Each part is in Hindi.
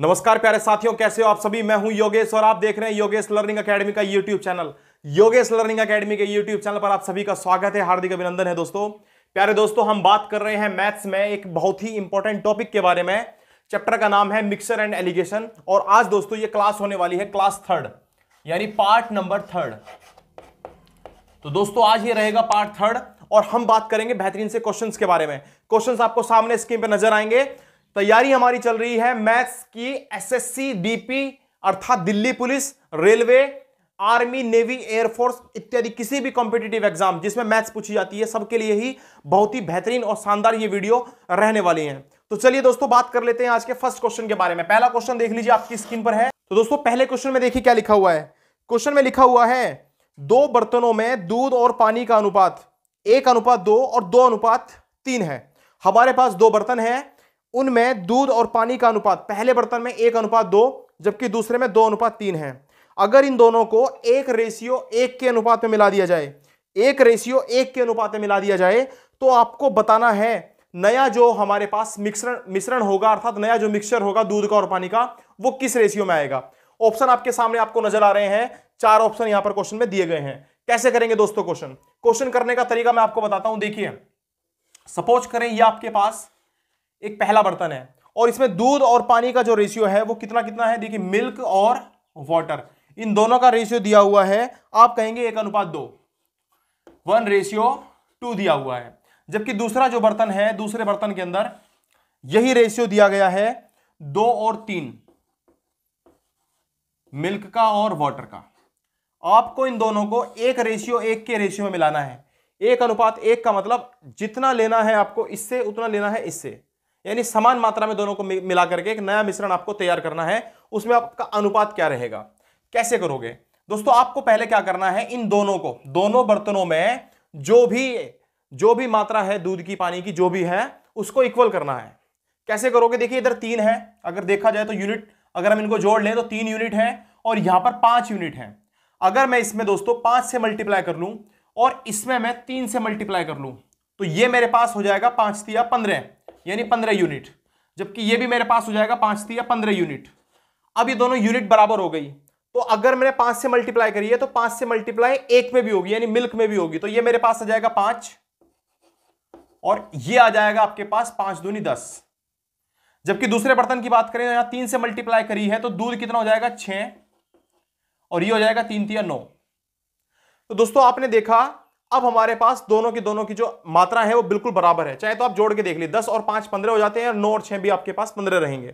नमस्कार प्यारे साथियों कैसे हो आप सभी मैं हूं योगेश और आप देख रहे हैं योगेश लर्निंग एकेडमी का YouTube channel Yogesh Learning Academy के यूट्यूब चैनल पर आप सभी का स्वागत है हार्दिक अभिनंदन है दोस्तों प्यारे दोस्तों हम बात कर रहे हैं मैथ्स में एक बहुत ही इंपॉर्टेंट टॉपिक के बारे में चैप्टर का नाम है मिक्सर एंड एलिगेशन और आज दोस्तों ये क्लास होने वाली है क्लास थर्ड यानी पार्ट नंबर थर्ड तो दोस्तों आज ये रहेगा पार्ट थर्ड और हम बात करेंगे बेहतरीन से क्वेश्चंस के बारे में क्वेश्चंस आपको सामने स्क्रीन पर नजर आएंगे तैयारी हमारी चल रही है मैथ्स की एसएससी डीपी अर्थात Delhi police railway army navy air force इत्यादि किसी भी कॉम्पिटेटिव एग्जाम जिसमें मैथ्स पूछी जाती है सबके लिए ही बहुत ही बेहतरीन और शानदार ये वीडियो रहने वाली है तो चलिए दोस्तों बात कर लेते हैं आज के फर्स्ट क्वेश्चन के बारे में पहला क्वेश्चन देख लीजिए आपकी स्क्रीन पर है तो दोस्तों पहले क्वेश्चन में देखिए क्या लिखा हुआ है क्वेश्चन में लिखा हुआ है दो बर्तनों में दूध और पानी का अनुपात एक अनुपात दो और दो अनुपात तीन है हमारे पास दो बर्तन है उनमें दूध और पानी का अनुपात पहले बर्तन में एक अनुपात दो जबकि दूसरे में दो अनुपात तीन है अगर इन दोनों को एक रेशियो एक के अनुपात में मिला दिया जाए एक रेशियो एक के अनुपात में मिला दिया जाए तो आपको बताना है नया जो हमारे पास मिश्रण मिश्रण होगा अर्थात नया जो मिक्सचर होगा दूध का और पानी का वो किस रेशियो में आएगा ऑप्शन आपके सामने आपको नजर आ रहे हैं चार ऑप्शन यहां पर क्वेश्चन में दिए गए हैं कैसे करेंगे दोस्तों क्वेश्चन क्वेश्चन करने का तरीका मैं आपको बताता हूं देखिए सपोज करें ये आपके पास एक पहला बर्तन है और इसमें दूध और पानी का जो रेशियो है वो कितना कितना है देखिए मिल्क और वाटर इन दोनों का रेशियो दिया हुआ है आप कहेंगे एक अनुपात दो वन रेशियो टू दिया हुआ है जबकि दूसरा जो बर्तन है दूसरे बर्तन के अंदर यही रेशियो दिया गया है दो और तीन मिल्क का और वाटर का आपको इन दोनों को एक रेशियो एक के रेशियो में मिलाना है एक अनुपात एक का मतलब जितना लेना है आपको इससे उतना लेना है इससे यानी समान मात्रा में दोनों को मिला करके एक नया मिश्रण आपको तैयार करना है उसमें आपका अनुपात क्या रहेगा कैसे करोगे दोस्तों आपको पहले क्या करना है इन दोनों को दोनों बर्तनों में जो भी जो भी मात्रा है दूध की पानी की जो भी है उसको इक्वल करना है कैसे करोगे देखिए इधर तीन है अगर देखा जाए तो यूनिट अगर हम इनको जोड़ लें तो तीन यूनिट है और यहां पर पांच यूनिट है अगर मैं इसमें दोस्तों पांच से मल्टीप्लाई कर लूं और इसमें मैं तीन से मल्टीप्लाई कर लूं तो ये मेरे पास हो जाएगा पांच या पंद्रह यानी पंद्रह यूनिट जबकि ये भी मेरे पास हो जाएगा पांच थी या पंद्रह यूनिट अब ये दोनों यूनिट बराबर हो गई तो अगर मैंने पांच से मल्टीप्लाई करी है तो पांच से मल्टीप्लाई एक में भी होगी यानी मिल्क में भी होगी तो ये मेरे पास आ जाएगा पांच और ये आ जाएगा आपके पास पांच दूनी दस जबकि दूसरे बर्तन की बात करें तो यहां तीन से मल्टीप्लाई करी है तो दूध कितना हो जाएगा छह और ये हो जाएगा तीन तीन नौ तो दोस्तों आपने देखा अब हमारे पास दोनों की दोनों की जो मात्रा है वो बिल्कुल बराबर है चाहे तो आप जोड़ के देख लीजिए दस और पांच पंद्रह हो जाते हैं और नौ और छह भी आपके पास पंद्रह रहेंगे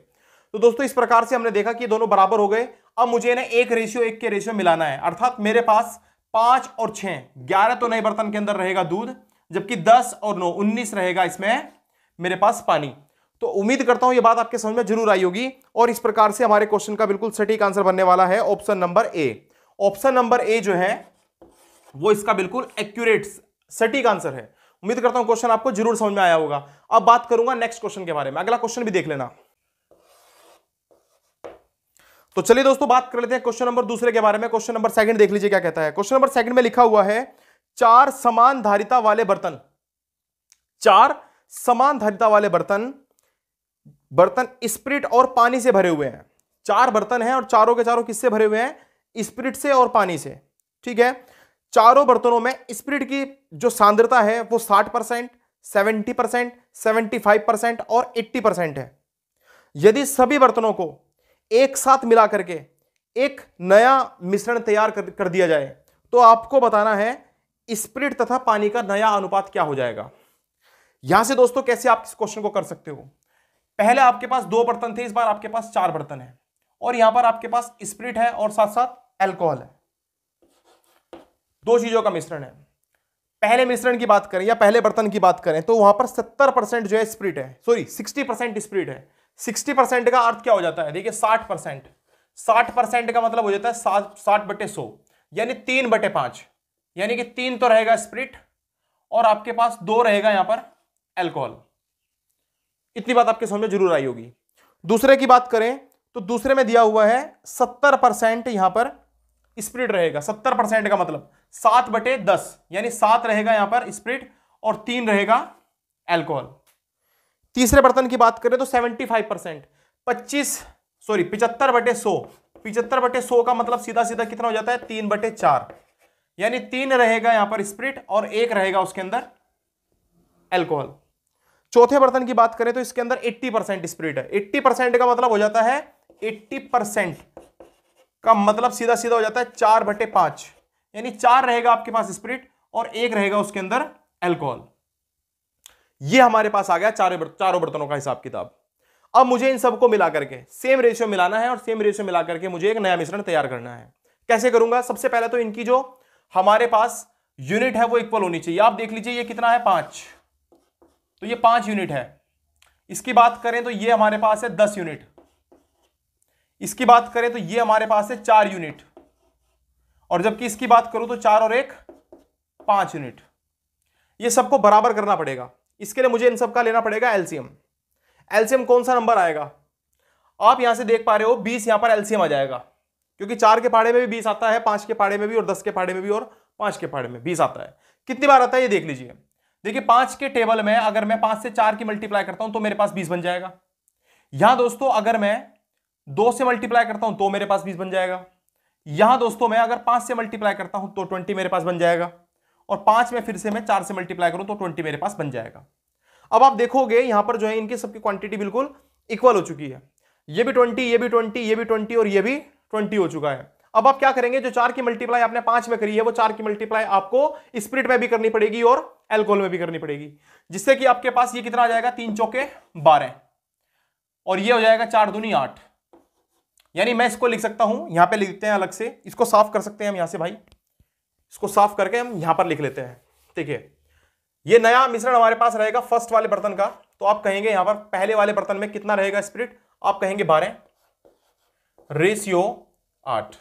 तो दोस्तों इस प्रकार से हमने देखा कि दोनों बराबर हो गए अब मुझे ना एक रेशियो एक के रेशियो मिलाना है अर्थात मेरे पास पांच और छह ग्यारह तो नए बर्तन के अंदर रहेगा दूध जबकि दस और नौ उन्नीस रहेगा इसमें मेरे पास पानी तो उम्मीद करता हूं ये बात आपके समझ में जरूर आई होगी और इस प्रकार से हमारे क्वेश्चन का बिल्कुल सटीक आंसर बनने वाला है option number A option number A जो है वो इसका बिल्कुल एक्यूरेट सटीक आंसर है उम्मीद करता हूं क्वेश्चन आपको जरूर समझ में आया होगा अब बात करूंगा नेक्स्ट क्वेश्चन के बारे में अगला क्वेश्चन भी देख लेना तो चलिए दोस्तों बात कर लेते हैं क्वेश्चन नंबर दूसरे के बारे में क्वेश्चन नंबर सेकंड देख लीजिए क्या कहता है क्वेश्चन नंबर सेकंड में लिखा हुआ है चार समान धारिता वाले बर्तन चार समान धारिता वाले बर्तन बर्तन स्प्रिट और पानी से भरे हुए हैं चार बर्तन हैं और चारों के चारों किससे भरे हुए हैं स्प्रिट से और पानी से ठीक है चारों बर्तनों में स्प्रिट की जो सांद्रता है वो 60 percent seventy percent seventy five percent और एट्टी परसेंट है यदि सभी बर्तनों को एक साथ मिला करके एक नया मिश्रण तैयार कर, कर दिया जाए तो आपको बताना है स्प्रिट तथा पानी का नया अनुपात क्या हो जाएगा यहां से दोस्तों कैसे आप इस क्वेश्चन को कर सकते हो पहले आपके पास दो बर्तन थे इस बार आपके पास चार बर्तन है और यहां पर आपके पास स्प्रिट है और साथ साथ एल्कोहल है दो चीज़ों का मिश्रण है पहले मिश्रण की बात करें या पहले बर्तन की बात करें तो वहां पर सत्तर परसेंट जो है स्प्रिट है सॉरी सिक्सटी परसेंट स्प्रिट है सिक्सटी परसेंट का अर्थ क्या हो जाता है देखिए साठ परसेंट साठ परसेंट का मतलब हो जाता है सात साठ बटे सो यानी तीन बटे पांच यानी कि तीन तो रहेगा स्प्रिट और आपके पास दो रहेगा यहां पर एल्कोहल इतनी बात आपके समझ में जरूर आई होगी दूसरे की बात करें तो दूसरे में दिया हुआ है सत्तर परसेंट यहां पर स्प्रिट रहेगा सत्तर परसेंट का मतलब सात बटे दस यानी सात रहेगा यहां पर स्प्रिट और तीन रहेगा एल्कोहल तीसरे बर्तन की बात करें तो सेवेंटी फाइव परसेंट पच्चीस सॉरी पिचहत्तर बटे सो पिचहत्तर बटे सो का मतलब सीधा सीधा कितना हो जाता है तीन बटे चार यानी तीन रहेगा यहां पर स्प्रिट और एक रहेगा उसके अंदर एल्कोहल चौथे बर्तन की बात करें तो इसके अंदर 80 परसेंट स्प्रिट है 80 परसेंट का मतलब हो जाता है 80 परसेंट का मतलब सीधा सीधा हो जाता है चार बटे पांच यानी चार रहेगा आपके पास स्प्रिट और एक रहेगा उसके अंदर एल्कोहल ये हमारे पास आ गया चारों चारों बर्तनों का हिसाब किताब अब मुझे इन सबको मिला करके सेम रेशियो मिलाना है और सेम रेशियो मिला करके मुझे एक नया मिश्रण तैयार करना है कैसे करूंगा सबसे पहले तो इनकी जो हमारे पास यूनिट है वो इक्वल होनी चाहिए आप देख लीजिए ये कितना है पांच तो ये पांच यूनिट है इसकी बात करें तो ये हमारे पास है दस यूनिट इसकी बात करें तो ये हमारे पास है चार यूनिट और जबकि इसकी बात करूं तो चार और एक पांच यूनिट ये सबको बराबर करना पड़ेगा इसके लिए मुझे इन सब का लेना पड़ेगा एलसीएम एलसीएम कौन सा नंबर आएगा आप यहां से देख पा रहे हो बीस यहां पर एलसीएम आ जाएगा क्योंकि चार के पाड़े में भी बीस आता है पांच के पाड़े में भी और दस के पाड़े में भी और पांच के पाड़े में बीस आता है कितनी बार आता है ये देख लीजिए देखिए पांच के टेबल में अगर मैं पांच से चार की मल्टीप्लाई करता हूं तो मेरे पास बीस बन जाएगा यहां दोस्तों अगर मैं दो से मल्टीप्लाई करता हूं तो मेरे पास बीस बन जाएगा यहां दोस्तों मैं अगर पांच से मल्टीप्लाई करता हूं तो ट्वेंटी मेरे पास बन जाएगा और पांच में फिर से मैं चार से मल्टीप्लाई करूं तो ट्वेंटी मेरे पास बन जाएगा अब आप देखोगे यहां पर जो है इनकी सबकी क्वांटिटी बिल्कुल इक्वल हो चुकी है ये भी ट्वेंटी ये भी ट्वेंटी ये भी ट्वेंटी और ये भी ट्वेंटी हो चुका है अब आप क्या करेंगे जो चार की मल्टीप्लाई आपने पांच में करी है वो चार की मल्टीप्लाई आपको स्प्रिट में भी करनी पड़ेगी और एल्कोहल में भी करनी पड़ेगी जिससे कि आपके पास ये कितना आ जाएगा तीन चौके बारह और ये हो जाएगा चार दूनी आठ यानी मैं इसको लिख सकता हूं यहां पे लिखते हैं अलग से इसको साफ कर सकते हैं हम यहां से भाई इसको साफ करके हम यहां पर लिख लेते हैं ठीक है ये नया मिश्रण हमारे पास रहेगा फर्स्ट वाले बर्तन का तो आप कहेंगे यहां पर पहले वाले बर्तन में कितना रहेगा स्प्रिट आप कहेंगे बारह रेशियो आठ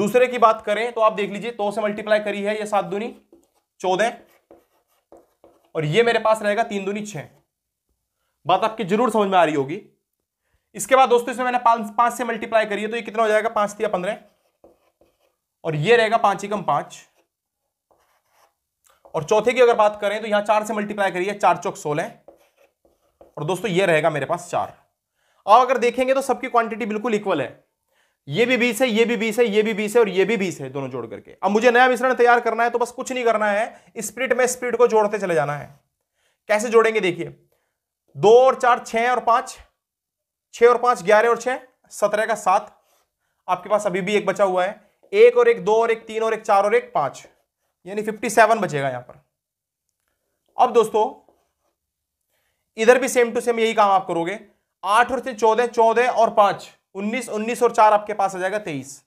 दूसरे की बात करें तो आप देख लीजिए दो तो से मल्टीप्लाई करी है ये सात दूनी चौदह और ये मेरे पास रहेगा तीन दूनी छह बात आपकी जरूर समझ में आ रही होगी इसके बाद दोस्तों इसमें मैंने पांच पांच से मल्टीप्लाई करिए तो ये कितना हो जाएगा पांच या पंद्रह और ये रहेगा पांच एकम पांच और चौथे की अगर बात करें तो यहां चार से मल्टीप्लाई करिए चार चौक सोलह और दोस्तों ये रहेगा मेरे पास चार अब अगर देखेंगे तो सबकी क्वांटिटी बिल्कुल इक्वल है ये भी बीस है ये भी बीस है ये भी बीस है और ये भी बीस है दोनों जोड़ करके अब मुझे नया मिश्रण तैयार करना है तो बस कुछ नहीं करना है स्प्रिट में स्प्रिट को जोड़ते चले जाना है कैसे जोड़ेंगे देखिए दो और चार छह और पांच छह और पांच ग्यारह और छह सत्रह का सात आपके पास अभी भी एक बचा हुआ है एक और एक दो और एक तीन और एक चार और एक पांच यानी फिफ्टी सेवन बचेगा यहां पर अब दोस्तों इधर भी सेम टू सेम यही काम आप करोगे आठ और चौदह चौदह और पांच उन्नीस उन्नीस और चार आपके पास आ जाएगा तेईस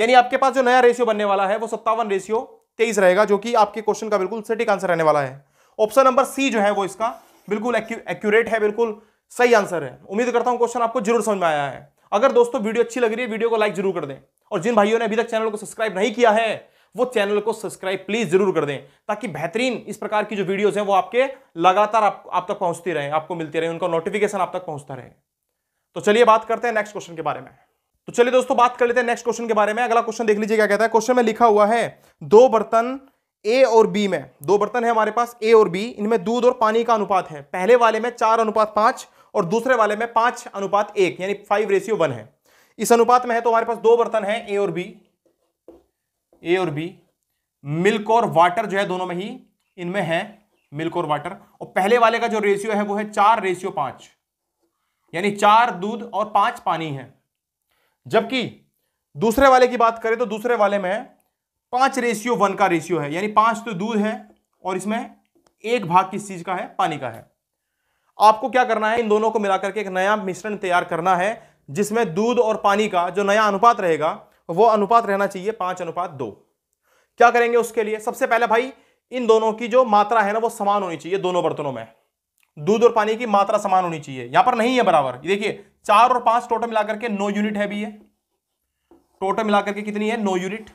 यानी आपके पास जो नया रेशियो बनने वाला है वो सत्तावन रेशियो तेईस रहेगा जो कि आपके क्वेश्चन का बिल्कुल सटीक आंसर रहने वाला है ऑप्शन नंबर सी जो है वो इसका बिल्कुल एक्यूरेट है बिल्कुल सही आंसर है उम्मीद करता हूं क्वेश्चन आपको जरूर समझ में आया है अगर दोस्तों वीडियो अच्छी लग रही है वीडियो को लाइक जरूर कर दें और जिन भाइयों ने अभी तक चैनल को सब्सक्राइब नहीं किया है वो चैनल को सब्सक्राइब प्लीज जरूर कर दें ताकि बेहतरीन इस प्रकार की जो वीडियोस हैं वो आपके लगातार आप, आप तक पहुंचती रहे आपको मिलती रहे उनका नोटिफिकेशन आप तक पहुंचता रहे तो चलिए बात करते हैं नेक्स्ट क्वेश्चन के बारे में तो चलिए दोस्तों बात कर लेते हैं नेक्स्ट क्वेश्चन के बारे में अगला क्वेश्चन देख लीजिए क्या कहता है क्वेश्चन में लिखा हुआ है दो बर्तन ए और बी में दो बर्तन है हमारे पास ए और बी इनमें दूध और पानी का अनुपात है पहले वाले में चार अनुपात पांच और दूसरे वाले में पांच अनुपात एक यानी फाइव रेशियो वन है इस अनुपात में है तो हमारे पास दो बर्तन है ए और बी ए और बी मिल्क और वाटर जो है दोनों में ही इनमें है मिल्क और वाटर और पहले वाले का जो रेशियो है वो है चार रेशियो पांच यानी चार दूध और पांच पानी है जबकि दूसरे वाले की बात करें तो दूसरे वाले में पांच रेशियो वन का रेशियो है यानी पांच तो दूध है और इसमें एक भाग किस चीज का है पानी का है आपको क्या करना है इन दोनों को मिलाकर के एक नया मिश्रण तैयार करना है जिसमें दूध और पानी का जो नया अनुपात रहेगा वो अनुपात रहना चाहिए पांच अनुपात दो क्या करेंगे उसके लिए सबसे पहले भाई इन दोनों की जो मात्रा है ना वो समान होनी चाहिए दोनों बर्तनों में दूध और पानी की मात्रा समान होनी चाहिए यहां पर नहीं है बराबर देखिए चार और पांच टोटल मिलाकर के नौ यूनिट है भी ये टोटल मिलाकर के कितनी है नौ यूनिट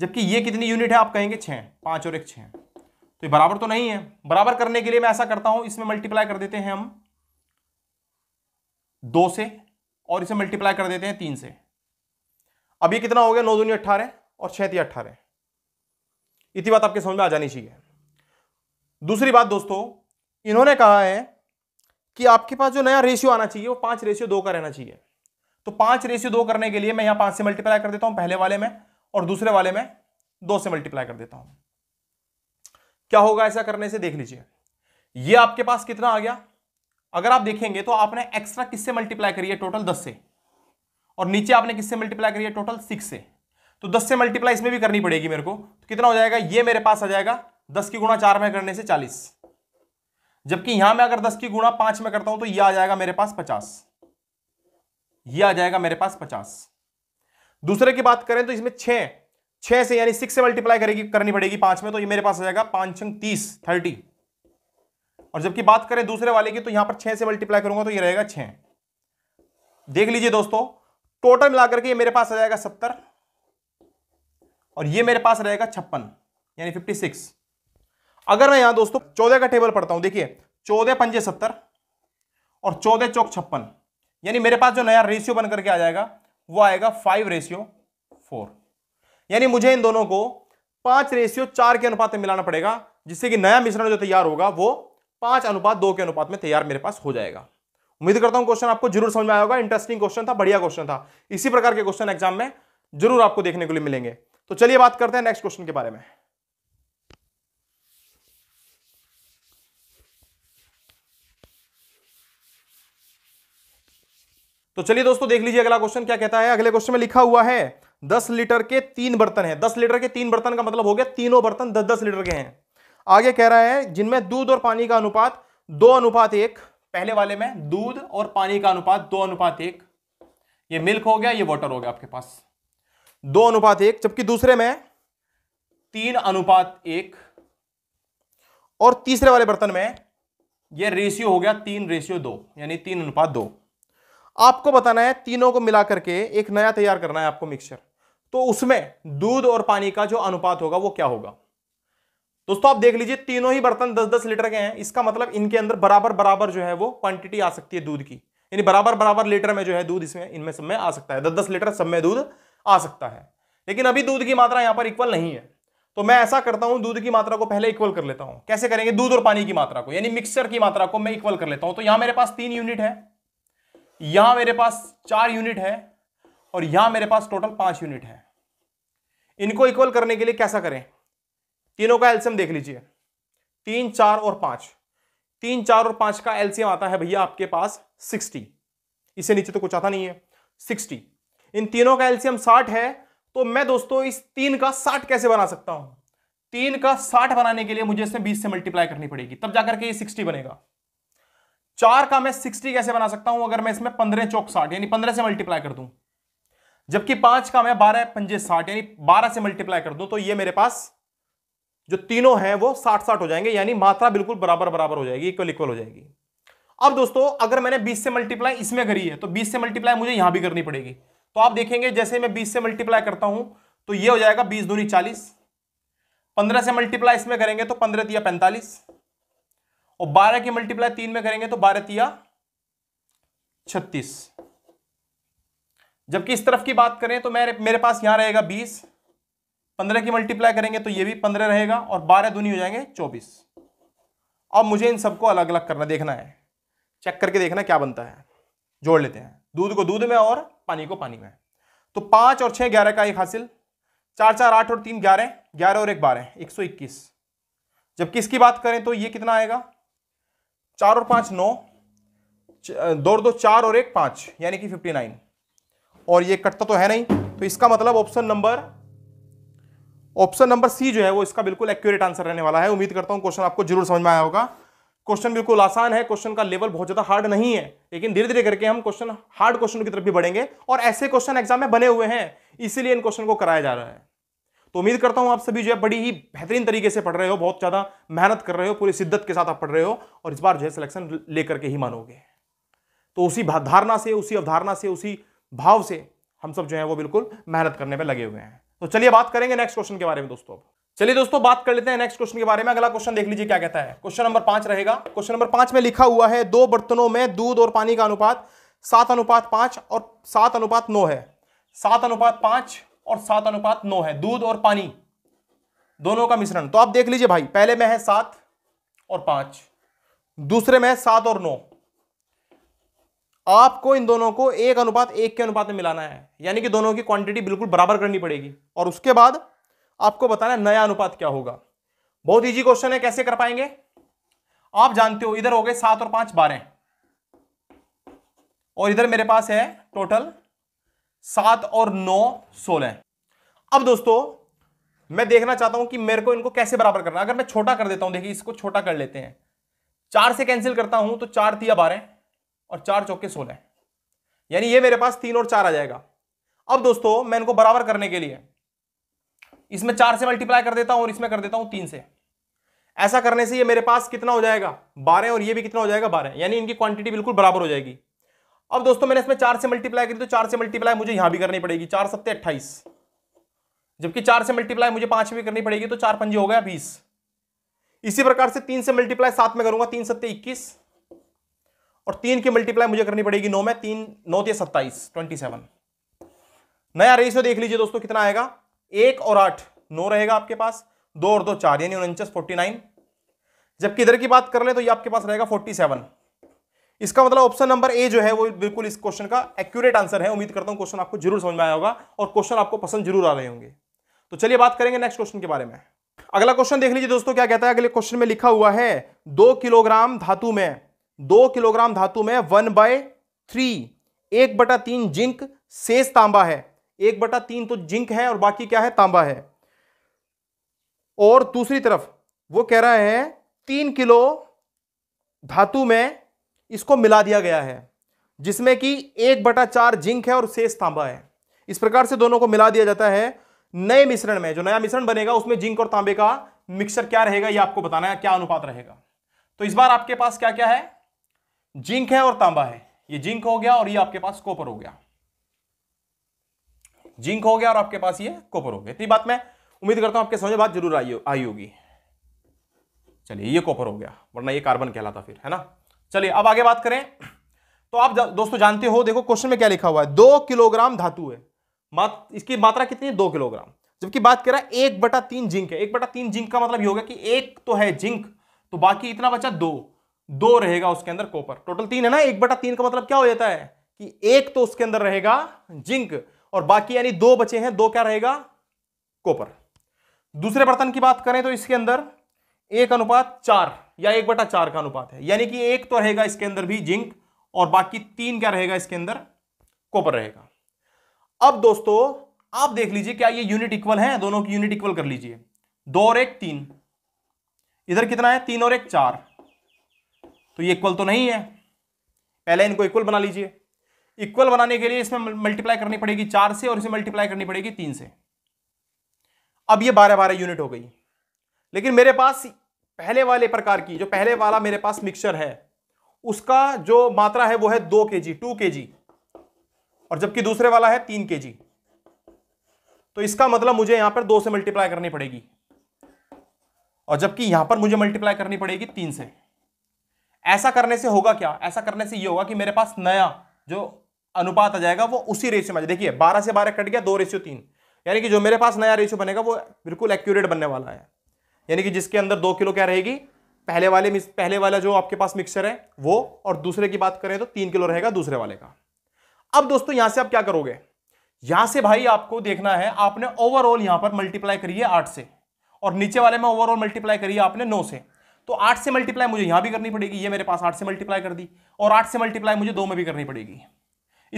जबकि ये कितनी यूनिट है आप कहेंगे छह पांच और एक छह तो ये बराबर तो नहीं है बराबर करने के लिए मैं ऐसा करता हूं इसमें मल्टीप्लाई कर देते हैं हम दो से और इसे मल्टीप्लाई कर देते हैं तीन से अब ये कितना हो गया नौ दूनी अट्ठारह और छह ती अट्ठारह इतनी बात आपके समझ में आ जानी चाहिए दूसरी बात दोस्तों इन्होंने कहा है कि आपके पास जो नया रेशियो आना चाहिए वो पांच रेशियो दो का रहना चाहिए तो पांच रेशियो दो करने के लिए मैं यहां पांच से मल्टीप्लाई कर देता हूं पहले वाले में और दूसरे वाले में दो से मल्टीप्लाई कर देता हूं क्या होगा ऐसा करने से देख लीजिए ये आपके पास कितना आ गया अगर आप देखेंगे तो आपने एक्स्ट्रा किससे मल्टीप्लाई करी है टोटल दस से और नीचे आपने किससे मल्टीप्लाई करी है टोटल सिक्स से तो दस से मल्टीप्लाई इसमें भी करनी पड़ेगी मेरे को तो कितना हो जाएगा ये मेरे पास आ जाएगा दस की गुणा चार में करने से चालीस जबकि यहां मैं अगर दस की गुणा पांच में करता हूं तो यह आ जाएगा मेरे पास पचास यह आ जाएगा मेरे पास पचास दूसरे की बात करें तो इसमें छह छह से यानी सिक्स से मल्टीप्लाई करेगी करनी पड़ेगी पांच में तो ये मेरे पास आ जाएगा पांच छंग तीस थर्टी और जबकि बात करें दूसरे वाले की तो यहां पर छह से मल्टीप्लाई करूंगा तो ये रहेगा छह देख लीजिए दोस्तों टोटल मिलाकर के ये मेरे पास आ जाएगा सत्तर और ये मेरे पास रहेगा छप्पन यानी फिफ्टी सिक्स अगर मैं यहां दोस्तों चौदह का टेबल पढ़ता हूं देखिए चौदह पंजे सत्तर और चौदह चौक छप्पन यानी मेरे पास जो नया रेशियो बन करके आ जाएगा वो आएगा फाइव रेशियो फोर यानी मुझे इन दोनों को पांच रेशियो चार के अनुपात में मिलाना पड़ेगा जिससे कि नया मिश्रण जो तैयार होगा वो पांच अनुपात दो के अनुपात में तैयार मेरे पास हो जाएगा उम्मीद करता हूं क्वेश्चन आपको जरूर समझ में आया होगा इंटरेस्टिंग क्वेश्चन था बढ़िया क्वेश्चन था इसी प्रकार के क्वेश्चन एग्जाम में जरूर आपको देखने के लिए मिलेंगे तो चलिए बात करते हैं नेक्स्ट क्वेश्चन के बारे में तो चलिए दोस्तों देख लीजिए अगला क्वेश्चन क्या कहता है अगले क्वेश्चन में लिखा हुआ है दस लीटर के तीन बर्तन है दस लीटर के तीन बर्तन का मतलब हो गया तीनों बर्तन दस दस लीटर के हैं आगे कह रहा है जिनमें दूध और पानी का अनुपात दो अनुपात एक पहले वाले में दूध और पानी का अनुपात दो अनुपात एक ये मिल्क हो गया ये वाटर हो गया आपके पास दो अनुपात एक जबकि दूसरे में तीन अनुपात एक और तीसरे वाले बर्तन में यह रेशियो हो गया तीन रेशियो दो यानी तीन अनुपात दो आपको बताना है तीनों को मिला करके एक नया तैयार करना है आपको मिक्सचर तो उसमें दूध और पानी का जो अनुपात होगा वो क्या होगा दोस्तों आप देख लीजिए तीनों ही बर्तन 10-10 लीटर के हैं इसका मतलब इनके अंदर बराबर बराबर जो है वो क्वांटिटी आ सकती है दूध की यानी बराबर बराबर लीटर में जो है दूध इसमें इनमें सब में आ सकता है दस दस लीटर सब में दूध आ सकता है लेकिन अभी दूध की मात्रा यहां पर इक्वल नहीं है तो मैं ऐसा करता हूं दूध की मात्रा को पहले इक्वल कर लेता हूं कैसे करेंगे दूध और पानी की मात्रा को यानी मिक्सचर की मात्रा को मैं इक्वल कर लेता हूं तो यहां मेरे पास तीन यूनिट है यहां मेरे पास चार यूनिट है और यहां मेरे पास टोटल पांच यूनिट है इनको इक्वल करने के लिए कैसा करें तीनों का एल्सियम देख लीजिए तीन चार और पांच तीन चार और पांच का एल्सियम आता है भैया आपके पास सिक्सटी इससे नीचे तो कुछ आता नहीं है सिक्सटी इन तीनों का एल्सियम साठ है तो मैं दोस्तों इस तीन का साठ कैसे बना सकता हूं तीन का साठ बनाने के लिए मुझे इसमें बीस से मल्टीप्लाई करनी पड़ेगी तब जाकर के ये सिक्सटी बनेगा चार का मैं सिक्सटी कैसे बना सकता हूं अगर मैं इसमें पंद्रह चौक साठ यानी पंद्रह से मल्टीप्लाई कर दूं जबकि पांच का मैं बारह पंजे साठ यानी बारह से मल्टीप्लाई कर दूं तो ये मेरे पास जो तीनों हैं वो साठ साठ हो जाएंगे यानी मात्रा बिल्कुल बराबर बराबर हो जाएगी इक्वल इक्वल हो जाएगी अब दोस्तों अगर मैंने बीस से मल्टीप्लाई इसमें करी है तो बीस से मल्टीप्लाई मुझे यहां भी करनी पड़ेगी तो आप देखेंगे जैसे मैं बीस से मल्टीप्लाई करता हूं तो यह हो जाएगा बीस दूनी चालीस पंद्रह से मल्टीप्लाई इसमें करेंगे तो पंद्रह दिया पैंतालीस और बारह की मल्टीप्लाई तीन में करेंगे तो बारह तिया छत्तीस जबकि इस तरफ की बात करें तो मेरे मेरे पास यहां रहेगा बीस पंद्रह की मल्टीप्लाई करेंगे तो ये भी पंद्रह रहेगा और बारह दुनी हो जाएंगे चौबीस अब मुझे इन सबको अलग अलग करना देखना है चेक करके देखना क्या बनता है जोड़ लेते हैं दूध को दूध में और पानी को पानी में तो पांच और छह ग्यारह का एक हासिल चार चार आठ और तीन ग्यारह ग्यारह और एक बारह एक सौ इक्कीस जबकि इसकी बात करें तो ये कितना आएगा चार और पांच नौ दो दो चार और एक पांच यानी कि फिफ्टी नाइन और ये कटता तो है नहीं तो इसका मतलब option number option number C जो है वो इसका बिल्कुल एक्यूरेट आंसर रहने वाला है उम्मीद करता हूं क्वेश्चन आपको जरूर समझ में आया होगा क्वेश्चन बिल्कुल आसान है क्वेश्चन का लेवल बहुत ज्यादा हार्ड नहीं है लेकिन धीरे धीरे करके हम क्वेश्चन हार्ड क्वेश्चन की तरफ भी बढ़ेंगे और ऐसे क्वेश्चन एग्जाम में बने हुए हैं इसीलिए इन क्वेश्चन को कराया जा रहा है तो उम्मीद करता हूं आप सभी जो है बड़ी ही बेहतरीन तरीके से पढ़ रहे हो बहुत ज़्यादा मेहनत कर रहे हो पूरी शिद्दत के साथ आप पढ़ रहे हो और इस बार जो है सिलेक्शन लेकर के ही मानोगे तो उसी धारणा से उसी अवधारणा से उसी भाव से हम सब जो है वो बिल्कुल मेहनत करने पर लगे हुए हैं तो चलिए बात करेंगे नेक्स्ट क्वेश्चन के बारे में दोस्तों अब चलिए दोस्तों बात कर लेते हैं नेक्स्ट क्वेश्चन के बारे में अगला क्वेश्चन देख लीजिए क्या कहता है क्वेश्चन नंबर पांच रहेगा क्वेश्चन नंबर पांच में लिखा हुआ है दो बर्तनों में दूध और पानी का अनुपात सात अनुपात पांच और सात अनुपात नौ है सात अनुपात पांच और सात अनुपात नौ है दूध और पानी दोनों का मिश्रण तो आप देख लीजिए भाई पहले में है सात और पांच दूसरे में है सात और नौ आपको इन दोनों को एक अनुपात एक के अनुपात में मिलाना है यानी कि दोनों की क्वांटिटी बिल्कुल बराबर करनी पड़ेगी और उसके बाद आपको बताना है नया अनुपात क्या होगा बहुत इजी क्वेश्चन है कैसे कर पाएंगे आप जानते हो इधर हो गए सात और पांच बारह और इधर मेरे पास है टोटल सात और नौ सोलह अब दोस्तों मैं देखना चाहता हूं कि मेरे को इनको कैसे बराबर करना अगर मैं छोटा कर देता हूं देखिए इसको छोटा कर लेते हैं चार से कैंसिल करता हूं तो चार तिया बारह और चार चौके सोलह यानी ये मेरे पास तीन और चार आ जाएगा अब दोस्तों मैं इनको बराबर करने के लिए इसमें चार से मल्टीप्लाई कर देता हूं और इसमें कर देता हूं तीन से ऐसा करने से ये मेरे पास कितना हो जाएगा बारह और ये भी कितना हो जाएगा बारह यानी इनकी क्वांटिटी बिल्कुल बराबर हो जाएगी अब दोस्तों मैंने इसमें चार से मल्टीप्लाई करी तो चार से मल्टीप्लाई मुझे यहां भी करनी पड़ेगी चार सत्ते अट्ठाईस जबकि चार से मल्टीप्लाई मुझे पांच में करनी पड़ेगी तो चार पंजे हो गया बीस इसी प्रकार से तीन से मल्टीप्लाई सात में करूंगा तीन सत्ते इक्कीस और तीन की मल्टीप्लाई मुझे करनी पड़ेगी नौ में तीन नौ तीन सत्ताईस ट्वेंटी सेवन नया रेशियो देख लीजिए दोस्तों कितना आएगा एक और आठ नौ रहेगा आपके पास दो और दो चार यानी उनचास फोर्टी नाइन जबकि इधर की बात कर ले तो ये आपके पास रहेगा फोर्टी सेवन इसका मतलब ऑप्शन नंबर ए जो है वो बिल्कुल इस क्वेश्चन का एक्यूरेट आंसर है उम्मीद करता हूं क्वेश्चन आपको जरूर समझ में आया होगा और क्वेश्चन आपको पसंद जरूर आ रहे होंगे तो चलिए बात करेंगे नेक्स्ट क्वेश्चन के बारे में अगला क्वेश्चन देख लीजिए दोस्तों क्या कहता है अगले क्वेश्चन में लिखा हुआ है दो किलोग्राम धातु में दो किलोग्राम धातु में वन बाय थ्री एक बटा तीन जिंक शेष तांबा है एक बटा तीन तो जिंक है और बाकी क्या है तांबा है और दूसरी तरफ वो कह रहा है तीन किलो धातु में इसको मिला दिया गया है जिसमें कि एक बटा चार जिंक है और शेष तांबा है इस प्रकार से दोनों को मिला दिया जाता है नए मिश्रण में जो नया मिश्रण बनेगा उसमें जिंक और तांबे का मिक्सर क्या रहेगा यह आपको बताना है क्या अनुपात रहेगा तो इस बार आपके पास क्या क्या है जिंक है और तांबा है ये जिंक हो गया और ये आपके पास कॉपर हो गया जिंक हो गया और आपके पास ये कॉपर हो गया इतनी बात मैं उम्मीद करता हूं आपके समझ बात जरूर आई आई होगी चलिए ये कॉपर हो गया वरना ये कार्बन कहलाता फिर है ना चलिए अब आगे बात करें तो आप दोस्तों जानते हो देखो क्वेश्चन में क्या लिखा हुआ है दो किलोग्राम धातु है मात, इसकी मात्रा कितनी है दो किलोग्राम जबकि बात कर रहा है एक बटा तीन जिंक है एक बटा तीन जिंक का मतलब ये होगा कि एक तो है जिंक तो बाकी इतना बचा दो दो रहेगा उसके अंदर कॉपर टोटल तीन है ना एक बटा तीन का मतलब क्या हो जाता है कि एक तो उसके अंदर रहेगा जिंक और बाकी यानी दो बचे हैं दो क्या रहेगा कॉपर दूसरे बर्तन की बात करें तो इसके अंदर एक अनुपात चार या एक बटा चार का अनुपात है यानी कि एक तो रहेगा इसके अंदर भी जिंक और बाकी तीन क्या रहेगा इसके अंदर कॉपर रहेगा अब दोस्तों आप देख लीजिए क्या ये यूनिट इक्वल है दोनों की यूनिट इक्वल कर लीजिए दो और एक तीन इधर कितना है तीन और एक चार तो ये इक्वल तो नहीं है पहले इनको इक्वल बना लीजिए इक्वल बनाने के लिए इसमें मल्टीप्लाई करनी पड़ेगी चार से और इसे मल्टीप्लाई करनी पड़ेगी तीन से अब ये बारह बारह यूनिट हो गई लेकिन मेरे पास पहले वाले प्रकार की जो पहले वाला मेरे पास मिक्सचर है उसका जो मात्रा है वो है दो के जी टू के जी और जबकि दूसरे वाला है तीन के जी तो इसका मतलब मुझे यहां पर दो से मल्टीप्लाई करनी पड़ेगी और जबकि यहां पर मुझे मल्टीप्लाई करनी पड़ेगी तीन से ऐसा करने से होगा क्या ऐसा करने से ये होगा कि मेरे पास नया जो अनुपात आ जाएगा वो उसी रेशियो में देखिए बारह से बारह कट गया दो रेशियो तीन यानी कि जो मेरे पास नया रेशियो बनेगा वो बिल्कुल एक्यूरेट बनने वाला है यानी कि जिसके अंदर दो किलो क्या रहेगी पहले वाले पहले वाला जो आपके पास मिक्सर है वो और दूसरे की बात करें तो तीन किलो रहेगा दूसरे वाले का अब दोस्तों यहां से आप क्या करोगे यहां से भाई आपको देखना है आपने ओवरऑल यहां पर मल्टीप्लाई करिए आठ से और नीचे वाले में ओवरऑल मल्टीप्लाई करिए आपने नौ से तो आठ से मल्टीप्लाई मुझे यहां भी करनी पड़ेगी ये मेरे पास आठ से मल्टीप्लाई कर दी और आठ से मल्टीप्लाई मुझे दो में भी करनी पड़ेगी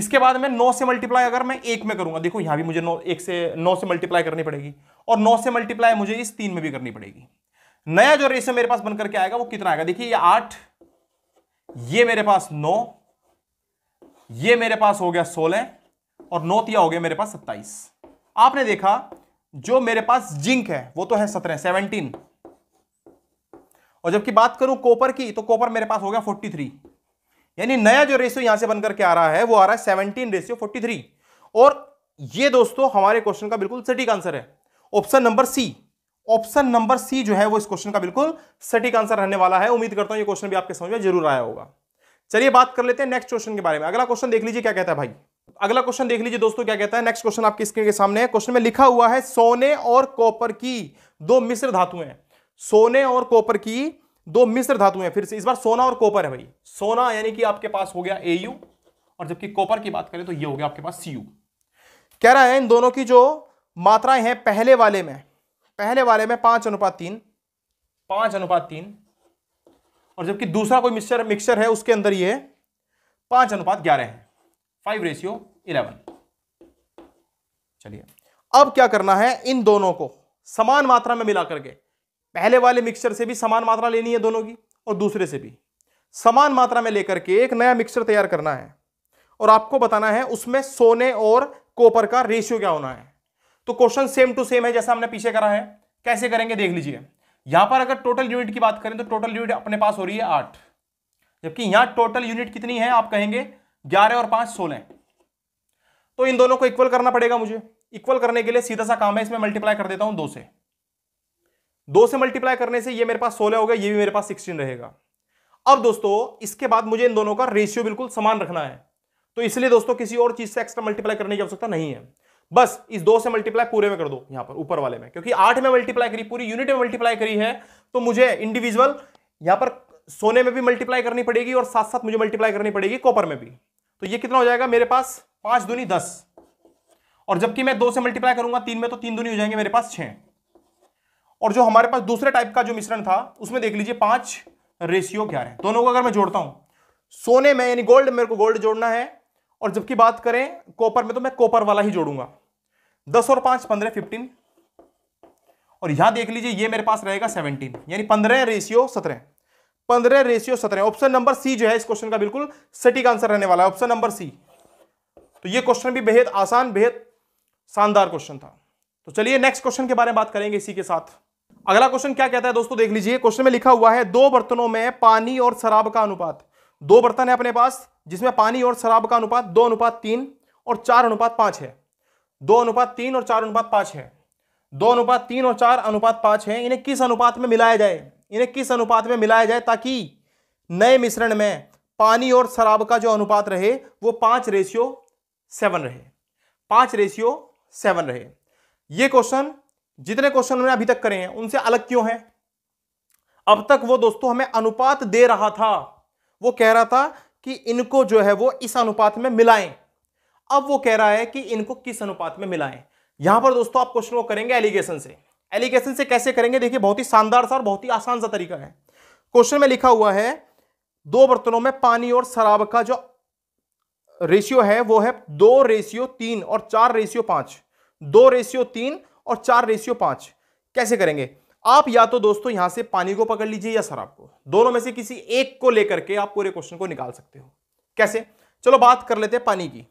इसके बाद में नौ से मल्टीप्लाई अगर मैं एक में करूंगा देखो यहां भी मुझे नौ एक से नौ से मल्टीप्लाई करनी पड़ेगी और नौ से मल्टीप्लाई मुझे इस तीन में भी करनी पड़ेगी नया जो रेशियो मेरे पास बनकर के आएगा वो कितना आएगा देखिए ये आठ ये मेरे पास नौ ये मेरे पास हो गया सोलह और तिया हो गया मेरे पास सत्ताईस आपने देखा जो मेरे पास जिंक है वो तो है सत्रह सेवनटीन और जबकि बात करूं कॉपर की तो कॉपर मेरे पास हो गया फोर्टी थ्री यानी नया जो रेशियो यहां से बनकर के आ रहा है वो आ रहा है सेवनटीन रेशियो फोर्टी थ्री और ये दोस्तों हमारे क्वेश्चन का बिल्कुल सटीक आंसर है option number C option number C जो है वो इस क्वेश्चन का बिल्कुल सटीक आंसर रहने वाला है उम्मीद करता हूं ये क्वेश्चन भी आपके समझ में जरूर आया होगा चलिए बात कर लेते हैं नेक्स्ट क्वेश्चन के बारे में अगला क्वेश्चन देख लीजिए क्या कहता है भाई अगला क्वेश्चन देख लीजिए दोस्तों क्या कहता है नेक्स्ट क्वेश्चन आपकी स्क्रीन के सामने है क्वेश्चन में लिखा हुआ है सोने और कॉपर की दो मिश्र धातुएं सोने और कॉपर की दो मिश्र धातु हैं फिर से इस बार सोना और कॉपर है भाई सोना यानी कि आपके पास हो गया ए यू और जबकि कॉपर की बात करें तो ये हो गया आपके पास सी यू कह रहा है इन दोनों की जो मात्राएं हैं पहले वाले में पहले वाले में पांच अनुपात तीन पांच अनुपात तीन और जबकि दूसरा कोई मिक्सर मिक्सर है उसके अंदर ये पांच अनुपात ग्यारह है फाइव रेशियो इलेवन चलिए अब क्या करना है इन दोनों को समान मात्रा में मिला करके पहले वाले मिक्सचर से भी समान मात्रा लेनी है दोनों की और दूसरे से भी समान मात्रा में लेकर के एक नया मिक्सचर तैयार करना है और आपको बताना है उसमें सोने और कॉपर का रेशियो क्या होना है तो क्वेश्चन सेम टू सेम है जैसा हमने पीछे करा है कैसे करेंगे देख लीजिए यहां पर अगर टोटल यूनिट की बात करें तो टोटल यूनिट अपने पास हो रही है आठ जबकि यहां टोटल यूनिट कितनी है आप कहेंगे ग्यारह और पांच सोलह तो इन दोनों को इक्वल करना पड़ेगा मुझे इक्वल करने के लिए सीधा सा काम है इसमें मल्टीप्लाई कर देता हूं दो से दो से मल्टीप्लाई करने से ये मेरे पास सोलह हो गया ये भी मेरे पास सिक्सटीन रहेगा अब दोस्तों इसके बाद मुझे इन दोनों का रेशियो बिल्कुल समान रखना है तो इसलिए दोस्तों किसी और चीज से एक्स्ट्रा मल्टीप्लाई करने की आवश्यकता नहीं है बस इस दो से मल्टीप्लाई पूरे में कर दो यहां पर ऊपर वाले में क्योंकि आठ में मल्टीप्लाई करी पूरी यूनिट में मल्टीप्लाई करी है तो मुझे इंडिविजुअल यहां पर सोने में भी मल्टीप्लाई करनी पड़ेगी और साथ साथ मुझे मल्टीप्लाई करनी पड़ेगी कॉपर में भी तो ये कितना हो जाएगा मेरे पास पांच दूनी दस और जबकि मैं दो से मल्टीप्लाई करूंगा तीन में तो तीन दूनी हो जाएंगे मेरे पास छह और जो हमारे पास दूसरे टाइप का जो मिश्रण था उसमें देख लीजिए पांच रेशियो क्या है दोनों को अगर मैं जोड़ता हूं सोने में यानी गोल्ड मेरे को गोल्ड जोड़ना है और जबकि बात करें कॉपर में तो मैं कॉपर वाला ही जोड़ूंगा दस और पांच पंद्रह फिफ्टीन और यहां देख लीजिए ये मेरे पास रहेगा सेवनटीन यानी पंद्रह रेशियो सत्रह पंद्रह रेशियो सत्रह ऑप्शन नंबर सी जो है इस क्वेश्चन का बिल्कुल सटीक आंसर रहने वाला है ऑप्शन नंबर सी तो ये क्वेश्चन भी बेहद आसान बेहद शानदार क्वेश्चन था तो चलिए नेक्स्ट क्वेश्चन के बारे में बात करेंगे इसी के साथ अगला क्वेश्चन क्या कहता है दोस्तों देख लीजिए क्वेश्चन में लिखा हुआ है दो बर्तनों में पानी और शराब का अनुपात दो बर्तन है अपने पास जिसमें पानी और शराब का अनुपात दो अनुपात तीन और चार अनुपात पांच है दो अनुपात तीन और चार अनुपात पांच है दो अनुपात तीन और चार अनुपात पांच है इन्हें किस अनुपात में मिलाया जाए इन्हें किस अनुपात में मिलाया जाए ताकि नए मिश्रण में पानी और शराब का जो अनुपात रहे वो पांच रेशियो सेवन रहे पांच रेशियो सेवन रहे ये क्वेश्चन जितने क्वेश्चन हमने अभी तक करे हैं उनसे अलग क्यों है अब तक वो दोस्तों हमें अनुपात दे रहा था वो कह रहा था कि इनको जो है वो इस अनुपात में मिलाएं अब वो कह रहा है कि इनको किस अनुपात में मिलाएं यहां पर दोस्तों आप क्वेश्चन को करेंगे एलिगेशन से एलिगेशन से कैसे करेंगे देखिए बहुत ही शानदार सा और बहुत ही आसान सा तरीका है क्वेश्चन में लिखा हुआ है दो बर्तनों में पानी और शराब का जो रेशियो है वो है दो रेशियो तीन और चार रेशियो पांच दो रेशियो तीन और चार रेशियो पांच कैसे करेंगे आप या तो दोस्तों यहां से पानी को पकड़ लीजिए या शराब को दोनों में से किसी एक को लेकर के आप पूरे क्वेश्चन को निकाल सकते हो कैसे चलो बात कर लेते हैं पानी की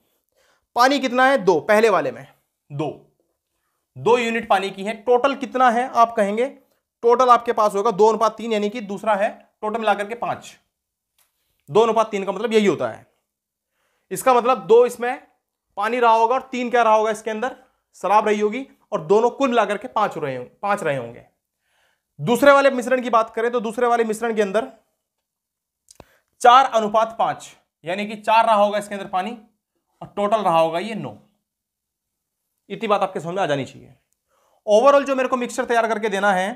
पानी कितना है दो पहले वाले में दो दो यूनिट पानी की है टोटल कितना है आप कहेंगे टोटल आपके पास होगा दो अनुपात तीन यानी कि दूसरा है टोटल मिलाकर के पांच दो अनुपात तीन का मतलब यही होता है इसका मतलब दो इसमें पानी रहा होगा और तीन क्या रहा होगा इसके अंदर शराब रही होगी और दोनों कुल मिलाकर के पांच रहे पांच रहे होंगे दूसरे वाले मिश्रण की बात करें तो दूसरे वाले मिश्रण के अंदर चार अनुपात पांच यानी कि चार रहा होगा इसके अंदर पानी और टोटल रहा होगा ये नौ इतनी बात आपके समझ में आ जानी चाहिए ओवरऑल जो मेरे को मिक्सचर तैयार करके देना है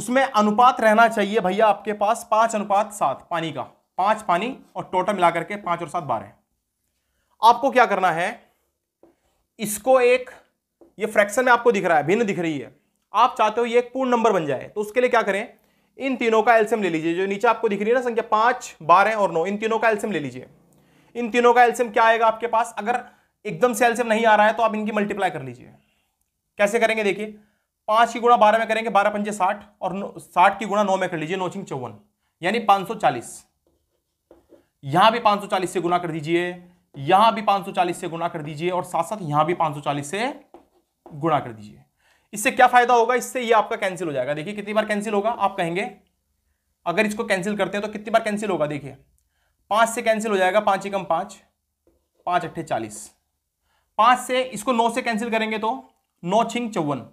उसमें अनुपात रहना चाहिए भैया आपके पास पांच अनुपात सात पानी का पांच पानी और टोटल मिलाकर के पांच और सात बारह आपको क्या करना है इसको एक ये फ्रैक्शन में आपको दिख रहा है भिन्न दिख रही है आप चाहते हो ये एक पूर्ण नंबर बन जाए तो उसके लिए क्या करें इन तीनों का एल्सियम ले लीजिए जो नीचे आपको दिख रही है ना संख्या पाँच बारह और नौ इन तीनों का एल्सियम ले लीजिए इन तीनों का एल्सियम क्या आएगा आपके पास अगर एकदम से एल्सियम नहीं आ रहा है तो आप इनकी मल्टीप्लाई कर लीजिए कैसे करेंगे देखिए पाँच की गुणा बारह में करेंगे बारह पंजे साठ और साठ की गुणा नौ में कर लीजिए नौचिंग चौवन यानी पाँच सौ चालीस यहां भी पांच सौ चालीस से गुणा कर दीजिए यहां भी पांच सौ चालीस से गुणा कर दीजिए और साथ साथ यहां भी पांच सौ चालीस से गुणा कर दीजिए इससे क्या फायदा होगा इससे ये आपका कैंसिल हो जाएगा देखिए कितनी बार कैंसिल होगा आप कहेंगे अगर इसको कैंसिल करते हैं तो कितनी बार कैंसिल होगा देखिए पांच से कैंसिल हो जाएगा पांच एकम पांच पांच अट्ठे चालीस पांच से इसको नौ से कैंसिल करेंगे तो नौ छिंग चौवन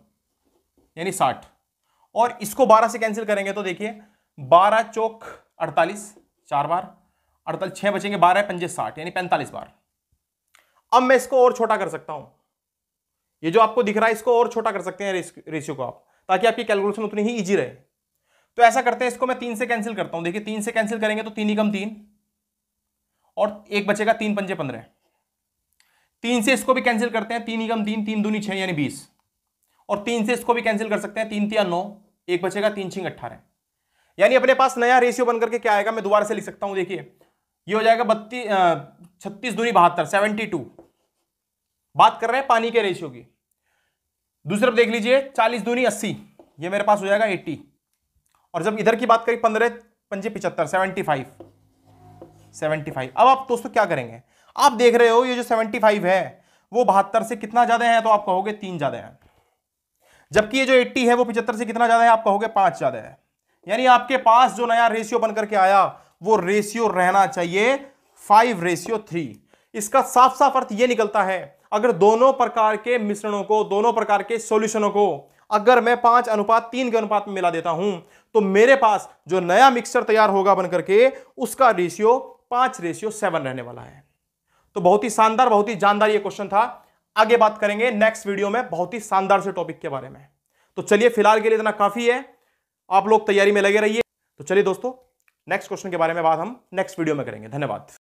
यानी साठ और इसको बारह से कैंसिल करेंगे तो देखिए बारह चौक अड़तालीस चार बार अड़तालीस छह बचेंगे बारह पंजे साठ यानी पैंतालीस बार अब मैं इसको और छोटा कर सकता हूं ये जो आपको दिख रहा है इसको और छोटा कर सकते हैं रेशियो को आप ताकि आपकी कैलकुलेशन उतनी ही ईजी रहे तो ऐसा करते हैं इसको मैं तीन से कैंसिल करता हूं देखिए तीन से कैंसिल करेंगे तो तीन ही कम तीन और एक बचेगा तीन पंजे पंद्रह तीन से इसको भी कैंसिल करते हैं तीन ही कम तीन तीन दूनी छह यानी बीस और तीन से इसको भी कैंसिल कर सकते हैं तीन तीन नौ एक बचेगा तीन छिंग अट्ठारह यानी अपने पास नया रेशियो बनकर के क्या आएगा मैं दोबारा से लिख सकता हूं देखिए ये हो जाएगा बत्तीस छत्तीस दूनी बहत्तर सेवेंटी टू बात कर रहे हैं पानी के रेशियो की दूसरी तरफ देख लीजिए चालीस दूनी अस्सी ये मेरे पास हो जाएगा एट्टी और जब इधर की बात करें पंद्रह पंजे पिचहत्तर सेवेंटी फाइव सेवेंटी फाइव अब आप दोस्तों क्या करेंगे आप देख रहे हो ये जो सेवेंटी फाइव है वो बहत्तर से कितना ज्यादा है तो आप कहोगे तीन ज्यादा है जबकि ये जो एट्टी है वो पिचहत्तर से कितना ज्यादा है आप कहोगे पांच ज्यादा है यानी आपके पास जो नया रेशियो बन करके आया वो रेशियो रहना चाहिए फाइव रेशियो थ्री इसका साफ साफ अर्थ यह निकलता है अगर दोनों प्रकार के मिश्रणों को दोनों प्रकार के सॉल्यूशनों को अगर मैं पांच अनुपात तीन के अनुपात में मिला देता हूं तो मेरे पास जो नया मिक्सचर तैयार होगा बनकर के उसका रेशियो पांच रेशियो सेवन रहने वाला है तो बहुत ही शानदार बहुत ही जानदार ये क्वेश्चन था आगे बात करेंगे नेक्स्ट वीडियो में बहुत ही शानदार से टॉपिक के बारे में तो चलिए फिलहाल के लिए इतना काफी है आप लोग तैयारी में लगे रहिए तो चलिए दोस्तों नेक्स्ट क्वेश्चन के बारे में बात हम नेक्स्ट वीडियो में करेंगे धन्यवाद